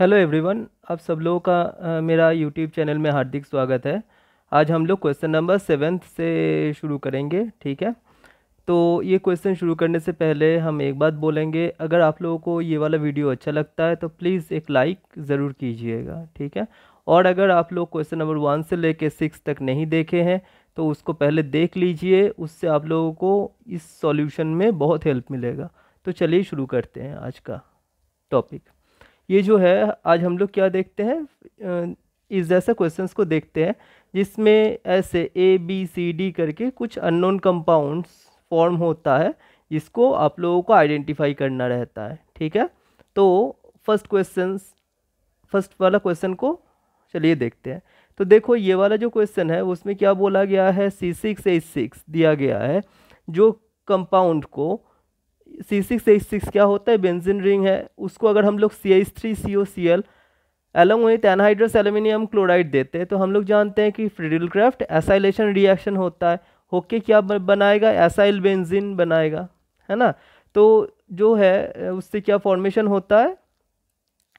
Hello everyone आप सब लोगों का आ, मेरा यूट्यूब चैनल में हार्दिक स्वागत है आज हम लोग क्वेश्चन नंबर सेवेंथ से शुरू करेंगे ठीक है तो ये क्वेश्चन शुरू करने से पहले हम एक बात बोलेंगे अगर आप लोगों को ये वाला वीडियो अच्छा लगता है तो प्लीज़ एक लाइक ज़रूर कीजिएगा ठीक है और अगर आप लोग क्वेश्चन नंबर वन से ले सिक्स तक नहीं देखे हैं तो उसको पहले देख लीजिए उससे आप लोगों को इस सॉल्यूशन में बहुत हेल्प मिलेगा तो चलिए शुरू करते हैं आज का टॉपिक ये जो है आज हम लोग क्या देखते हैं इस जैसे क्वेश्चंस को देखते हैं जिसमें ऐसे ए बी सी डी करके कुछ अननोन कंपाउंड्स फॉर्म होता है जिसको आप लोगों को आइडेंटिफाई करना रहता है ठीक है तो फर्स्ट क्वेश्चन फर्स्ट वाला क्वेश्चन को चलिए देखते हैं तो देखो ये वाला जो क्वेश्चन है उसमें क्या बोला गया है सी सिक्स ए सिक्स दिया गया है जो कंपाउंड को सी सिक्स एच सिक्स क्या होता है बेंजिन रिंग है उसको अगर हम लोग C H three C O C L along with anhydrous aluminium chloride देते हैं तो हम लोग जानते हैं कि फ्रिडल क्राफ्ट एसाइलेशन रिएक्शन होता है होके क्या बनाएगा एसाइल बेंजिन बनाएगा है ना तो जो है उससे क्या फॉर्मेशन होता है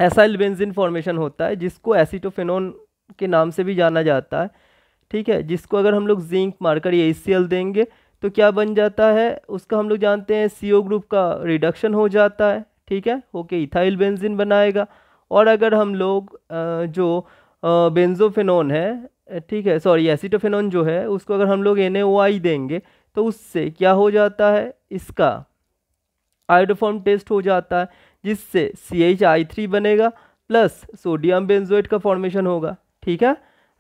एसाइल बेंजिन फॉर्मेशन होता है जिसको एसिटोफिन के नाम से भी जाना जाता है ठीक है जिसको अगर हम लोग जिंक मारकर ये एल देंगे तो क्या बन जाता है उसका हम लोग जानते हैं सी ग्रुप का रिडक्शन हो जाता है ठीक है ओके इथाइल बेंजिन बनाएगा और अगर हम लोग जो बेंजोफेनोन है ठीक है सॉरी एसिटोफेनोन जो है उसको अगर हम लोग एन देंगे तो उससे क्या हो जाता है इसका आयोडोफॉर्म टेस्ट हो जाता है जिससे सी एच आई थ्री बनेगा प्लस सोडियम बेंजोइट का फॉर्मेशन होगा ठीक है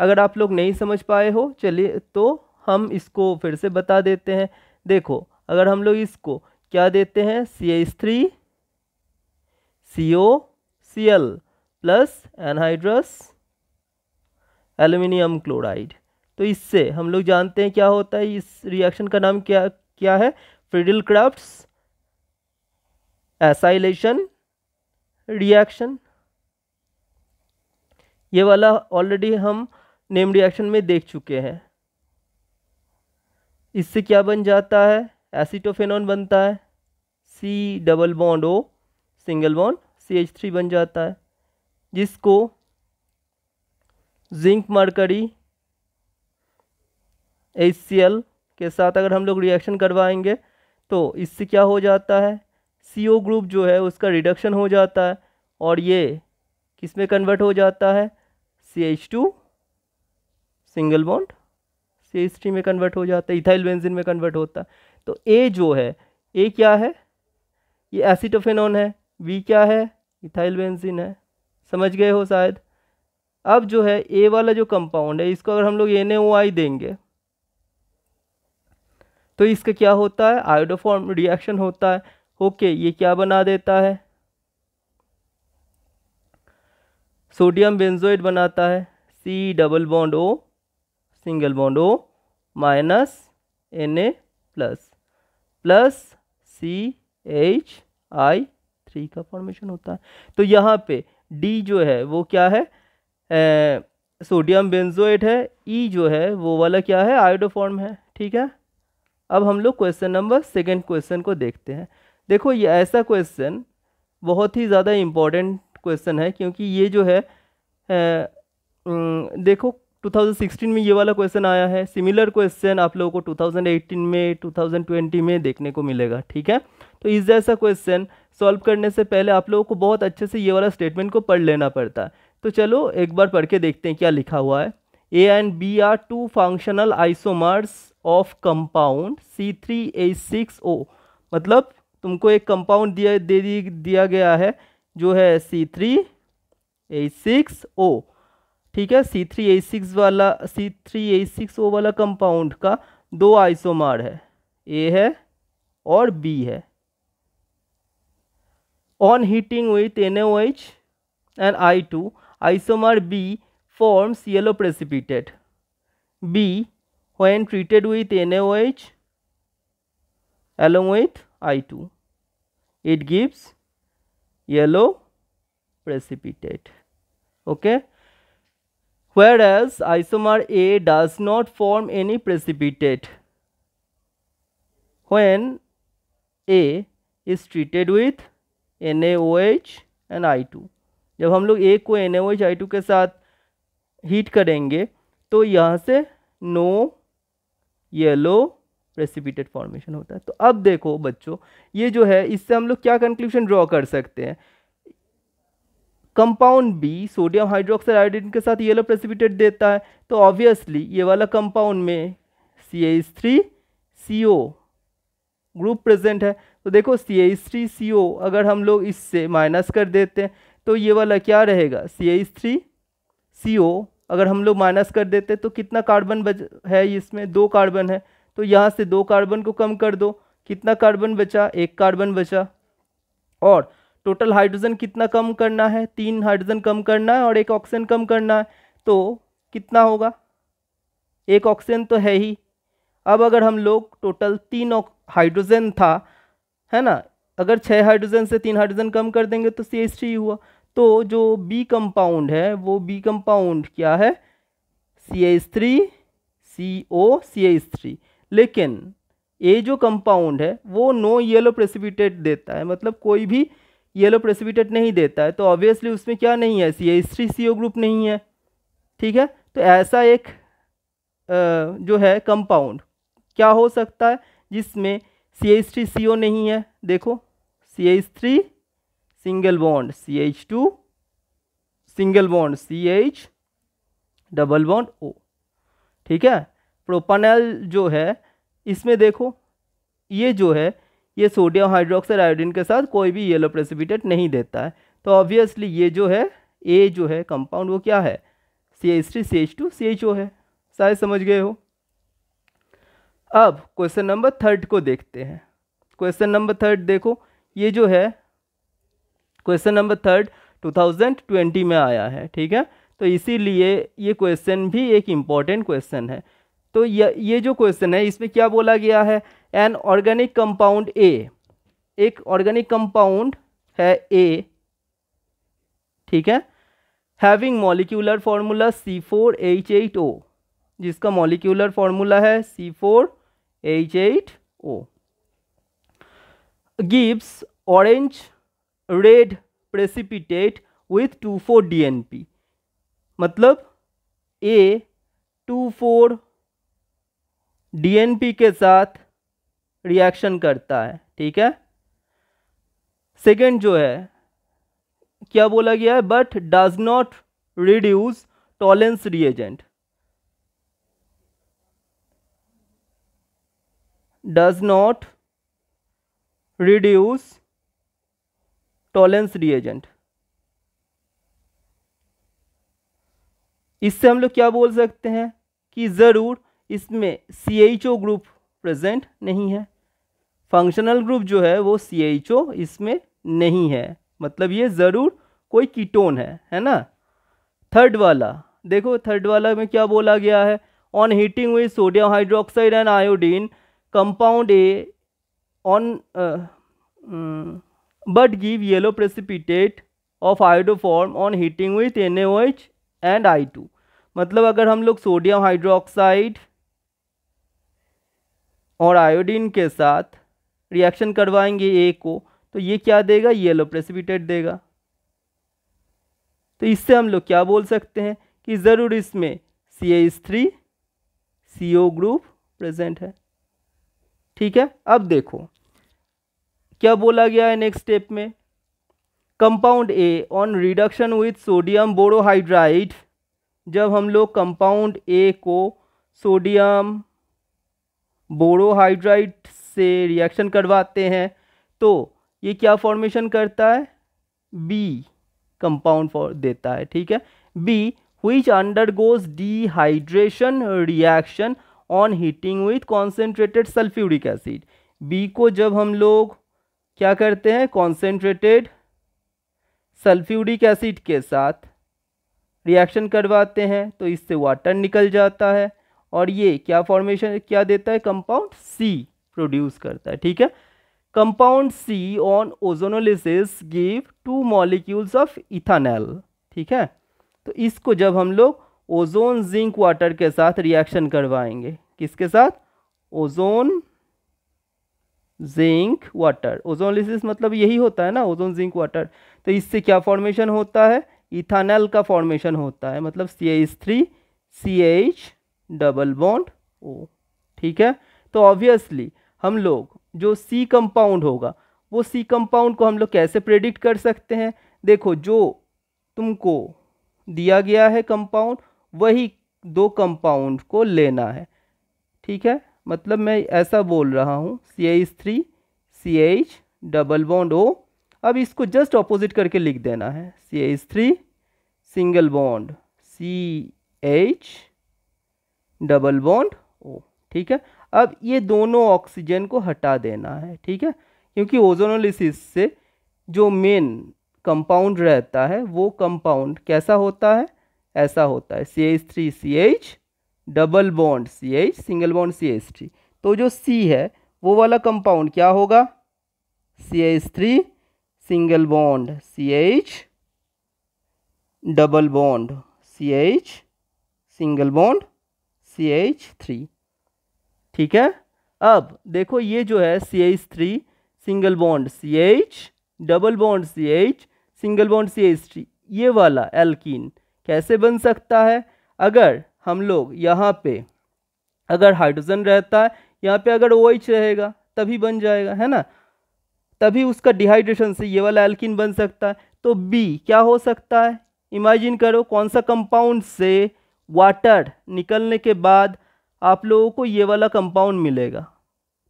अगर आप लोग नहीं समझ पाए हो चलिए तो हम इसको फिर से बता देते हैं देखो अगर हम लोग इसको क्या देते हैं C S three C O C L plus anhydrous aluminium chloride तो इससे हम लोग जानते हैं क्या होता है इस रिएक्शन का नाम क्या क्या है फ्रिडिल क्राफ्ट एसाइलेशन रिएक्शन ये वाला ऑलरेडी हम नेम रिएक्शन में देख चुके हैं इससे क्या बन जाता है एसिटोफेनॉन बनता है C double bond O single bond C H three बन जाता है जिसको zinc mercury H C L के साथ अगर हम लोग रिएक्शन करवाएंगे तो इससे क्या हो जाता है सी ओ ग्रुप जो है उसका रिडक्शन हो जाता है और ये किस में कन्वर्ट हो जाता है C H two single bond ये हिस्ट्री में कन्वर्ट हो जाता है इथाइल बेंजिन में कन्वर्ट होता है तो ए जो है ए क्या है ये एसिटोफेनॉन है वी क्या है इथाइल बेंजिन है समझ गए हो शायद अब जो है ए वाला जो कंपाउंड है इसको अगर हम लोग एन देंगे तो इसका क्या होता है आयोडोफॉर्म रिएक्शन होता है ओके ये क्या बना देता है सोडियम बेंजोइड बनाता है C double bond O single bond O minus N A plus plus C H I three का फॉर्मेशन होता है तो यहाँ पे डी जो है वो क्या है सोडियम बेंजोएट है ई e जो है वो वाला क्या है आयोडोफॉर्म है ठीक है अब हम लोग क्वेश्चन नंबर सेकेंड क्वेश्चन को देखते हैं देखो ये ऐसा क्वेश्चन बहुत ही ज़्यादा इम्पॉर्टेंट क्वेश्चन है क्योंकि ये जो है ए, देखो 2016 में ये वाला क्वेश्चन आया है सिमिलर क्वेश्चन आप लोगों को 2018 में 2020 में देखने को मिलेगा ठीक है तो इस जैसा क्वेश्चन सॉल्व करने से पहले आप लोगों को बहुत अच्छे से ये वाला स्टेटमेंट को पढ़ लेना पड़ता है तो चलो एक बार पढ़ के देखते हैं क्या लिखा हुआ है A and B are two functional isomers of compound C three A six O मतलब तुमको एक कंपाउंड दिया दे दिया गया है जो है सी थ्री ए सिक्स ओ ठीक है सी थ्री ए सिक्स वाला सी थ्री ए सिक्स ओ वाला कंपाउंड का दो आइसोमार है ए है और बी है on heating with N H and I two isomer B forms yellow precipitated B when treated with N O H along with I two it gives yellow precipitated okay okay? whereas isomer A does not form any precipitate when A is treated with NaOH and I2 जब हम लोग A को NaOH I2 के साथ heat करेंगे तो यहाँ से नो येलो प्रेसिपिटेट फॉर्मेशन होता है तो अब देखो बच्चों ये जो है इससे हम लोग क्या कंक्लूजन ड्रॉ कर सकते हैं compound B sodium hydroxide iodine के साथ येलो प्रेसिपिटेट देता है तो ऑब्वियसली ये वाला कंपाउंड में C H three C O group present है तो देखो सी एच थ्री सी ओ अगर हम लोग इससे माइनस कर देते हैं तो ये वाला क्या रहेगा सी एच थ्री सी ओ अगर हम लोग माइनस कर देते तो कितना कार्बन बच है इसमें दो कार्बन है तो यहाँ से दो कार्बन को कम कर दो कितना कार्बन बचा एक कार्बन बचा और टोटल हाइड्रोजन कितना कम करना है तीन हाइड्रोजन कम करना है और एक ऑक्सीजन कम करना है तो कितना होगा एक ऑक्सीजन तो है ही अब अगर हम लोग टोटल तीन हाइड्रोजन था है ना अगर छः हाइड्रोजन से तीन हाइड्रोजन कम कर देंगे तो सी एस थ्री हुआ तो जो बी कंपाउंड है वो बी कंपाउंड क्या है C S three C O C S three लेकिन ये जो कंपाउंड है वो नो येलो प्रेसिपिटेट देता है मतलब कोई भी येलो प्रेसिपिटेट नहीं देता है तो ऑब्वियसली उसमें क्या नहीं है C S three C O group नहीं है ठीक है तो ऐसा एक जो है कंपाउंड क्या हो सकता है जिसमें सी एच थ्री सी ओ नहीं है देखो C H three single bond C H two single bond C H double bond O ठीक है प्रोपानल जो है इसमें देखो ये जो है ये सोडियम हाइड्रोक्साइड आयोडीन के साथ कोई भी येलो प्रेसिपिटेट नहीं देता है तो ऑब्वियसली ये जो है ए जो है कंपाउंड वो क्या है C H three C H two C H O है शायद समझ गए हो अब क्वेश्चन नंबर थर्ड को देखते हैं क्वेश्चन नंबर थर्ड देखो ये जो है क्वेश्चन नंबर थर्ड 2020 में आया है ठीक है तो इसीलिए ये क्वेश्चन भी एक इम्पॉर्टेंट क्वेश्चन है तो ये ये जो क्वेश्चन है इसमें क्या बोला गया है एन ऑर्गेनिक कंपाउंड ए एक ऑर्गेनिक कंपाउंड है ए ठीक है having molecular formula C four H eight O जिसका मॉलिक्यूलर फार्मूला है C four H eight O gives orange red precipitate with two four D N P मतलब A to four DNP के साथ reaction करता है ठीक है सेकंड जो है क्या बोला गया है but does not reduce Tollens reagent does not reduce Tollens reagent इससे हम लोग क्या बोल सकते हैं कि ज़रूर इसमें C H O group present नहीं है फंक्शनल ग्रुप जो है वो सी एच ओ इसमें नहीं है मतलब ये ज़रूर कोई कीटोन है है ना थर्ड वाला देखो थर्ड वाला में क्या बोला गया है ऑन हीटिंग हुई sodium hydroxide and iodine compound A on but give yellow precipitate of iodoform on heating with N H and I two मतलब अगर हम लोग सोडियम हाइड्रोक्साइड और आयोडीन के साथ रिएक्शन करवाएंगे ए को तो ये क्या देगा येलो प्रेसिपिटेट देगा तो इससे हम लोग क्या बोल सकते हैं कि ज़रूर इसमें C S three C O group present है ठीक है अब देखो क्या बोला गया है नेक्स्ट स्टेप में compound A on reduction with sodium borohydride जब हम लोग कंपाउंड ए को सोडियम बोरोहाइड्राइड से रिएक्शन करवाते हैं तो ये क्या फॉर्मेशन करता है बी कंपाउंड फॉर देता है ठीक है B undergoes dehydration reaction on heating with concentrated sulphuric acid B को जब हम लोग क्या करते हैं कॉन्सेंट्रेटेड सल्फ्यूरिक एसिड के साथ रिएक्शन करवाते हैं तो इससे वाटर निकल जाता है और ये क्या फॉर्मेशन क्या देता है कंपाउंड सी प्रोड्यूस करता है ठीक है compound C on ozonolysis give two molecules of ethanal ठीक है तो इसको जब हम लोग ओजोन जिंक वाटर के साथ रिएक्शन करवाएंगे किसके साथ ओजोन जिंक वाटर ओजोनोलिसिस मतलब यही होता है ना ओजोन जिंक वाटर तो इससे क्या फॉर्मेशन होता है इथानल का फॉर्मेशन होता है मतलब C H three C H double bond O ठीक है तो ऑब्वियसली हम लोग जो सी कंपाउंड होगा वो सी कंपाउंड को हम लोग कैसे प्रेडिक्ट कर सकते हैं देखो जो तुमको दिया गया है कंपाउंड वही दो कंपाउंड को लेना है ठीक है मतलब मैं ऐसा बोल रहा हूँ C H three C H double bond O अब इसको जस्ट ऑपोजिट करके लिख देना है C H three single bond C H double bond O ठीक है अब ये दोनों ऑक्सीजन को हटा देना है ठीक है क्योंकि ओजोनोलिसिस से जो मेन कंपाउंड रहता है वो कंपाउंड कैसा होता है ऐसा होता है C H three C H double bond C H single bond C H three तो जो सी है वो वाला कंपाउंड क्या होगा C H three single bond C H double bond C H single bond C H three ठीक है अब देखो ये जो है C H three single bond C H double bond C H single bond C H three ये वाला alkene कैसे बन सकता है अगर हम लोग यहाँ पे अगर हाइड्रोजन रहता है यहाँ पे अगर ओ OH रहेगा तभी बन जाएगा है ना तभी उसका डिहाइड्रेशन से ये वाला एल्किन बन सकता है तो बी क्या हो सकता है इमेजिन करो कौन सा कंपाउंड से वाटर निकलने के बाद आप लोगों को ये वाला कंपाउंड मिलेगा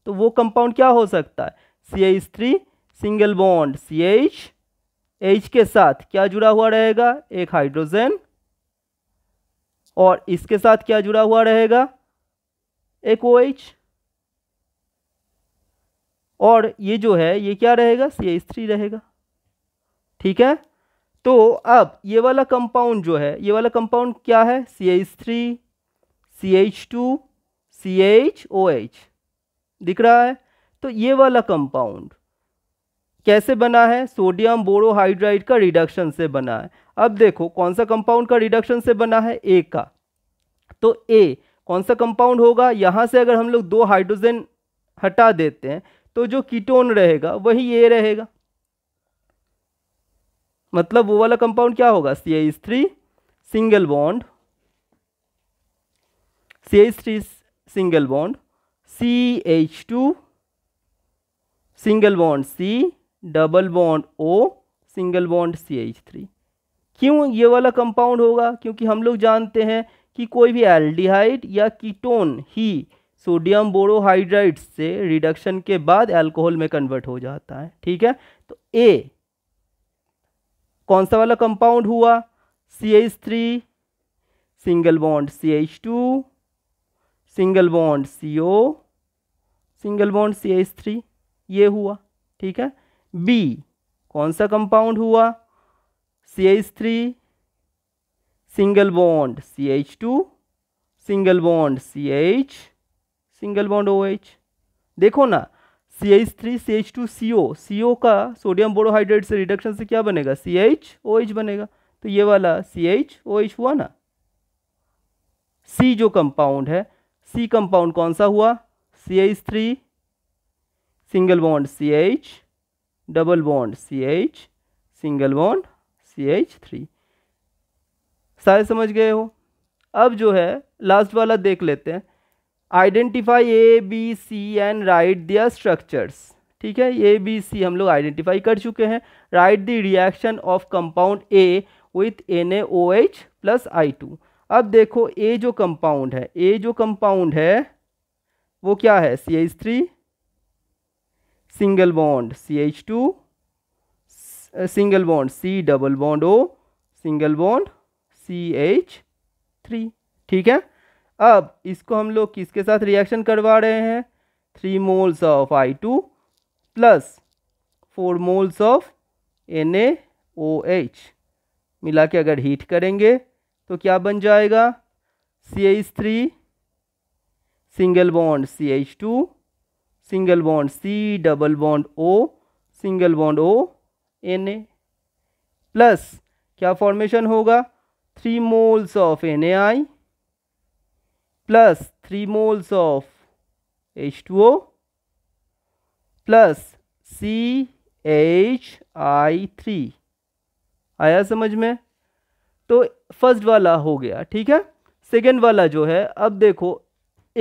तो वो कंपाउंड क्या हो सकता है C H three single bond C H H के साथ क्या जुड़ा हुआ रहेगा एक हाइड्रोजन और इसके साथ क्या जुड़ा हुआ रहेगा एक ओ एच और ये जो है ये क्या रहेगा सी एच थ्री रहेगा ठीक है तो अब ये वाला कंपाउंड जो है ये वाला कंपाउंड क्या है C H three C H two C H O H दिख रहा है तो ये वाला कंपाउंड कैसे बना है सोडियम बोरोहाइड्राइड का रिडक्शन से बना है अब देखो कौन सा कंपाउंड का रिडक्शन से बना है ए का तो ए कौन सा कंपाउंड होगा यहाँ से अगर हम लोग दो हाइड्रोजन हटा देते हैं तो जो कीटोन रहेगा वही ए रहेगा मतलब वो वाला कंपाउंड क्या होगा C H three single bond C H three single bond C H two single bond C double bond O single bond C H three क्यों ये वाला कंपाउंड होगा क्योंकि हम लोग जानते हैं कि कोई भी एल्डिहाइड या कीटोन ही सोडियम बोरोहाइड्राइड से रिडक्शन के बाद अल्कोहल में कन्वर्ट हो जाता है ठीक है तो ए कौन सा वाला कंपाउंड हुआ C H three single bond C H two single bond C O single bond C H three ये हुआ ठीक है बी कौन सा कंपाउंड हुआ C H three single bond C H two single bond C H single bond O H देखो ना C H three C H two C O C O का सोडियम बोरोहाइड्रेट से रिडक्शन से क्या बनेगा सी एच ओ एच बनेगा तो ये वाला सी एच ओ एच हुआ ना सी जो कंपाउंड है सी कंपाउंड कौन सा हुआ C H three single bond C H double bond C H single bond C H three सारे समझ गए हो अब जो है लास्ट वाला देख लेते हैं identify A B C and write their structures ठीक है ए बी सी हम लोग आइडेंटिफाई कर चुके हैं write the reaction of compound A with N A O H plus I two अब देखो ए जो कंपाउंड है ए जो कंपाउंड है वो क्या है C H three single bond C H two single bond C double bond O single bond C H three ठीक है अब इसको हम लोग किसके साथ रिएक्शन करवा रहे हैं three moles of I two plus four moles of N A O H मिला के अगर हीट करेंगे तो क्या बन जाएगा C H three single bond C H two single bond C double bond O single bond O N A plus क्या formation होगा three moles of N A I plus 3 moles of H2O plus CHI3 आया समझ में तो first वाला हो गया ठीक है सेकेंड वाला जो है अब देखो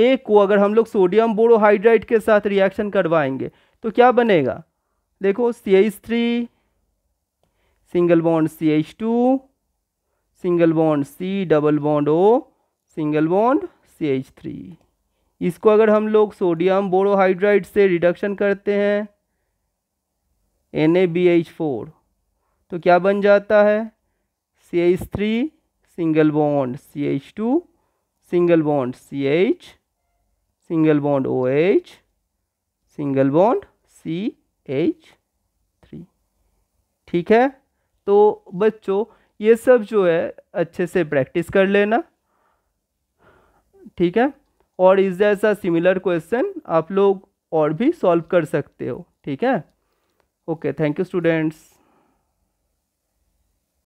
एक को अगर हम लोग सोडियम बोरोहाइड्राइट के साथ रिएक्शन करवाएंगे तो क्या बनेगा देखो C H three single bond C H two single bond C double bond O single bond C H three इसको अगर हम लोग सोडियम बोरोहाइड्राइड से रिडक्शन करते हैं N A B H four तो क्या बन जाता है C H three single bond C H two single bond C H single bond O H single bond C H three ठीक है तो बच्चों ये सब जो है अच्छे से प्रैक्टिस कर लेना ठीक है और इस जैसा सिमिलर क्वेश्चन आप लोग और भी सॉल्व कर सकते हो ठीक है ओके थैंक यू स्टूडेंट्स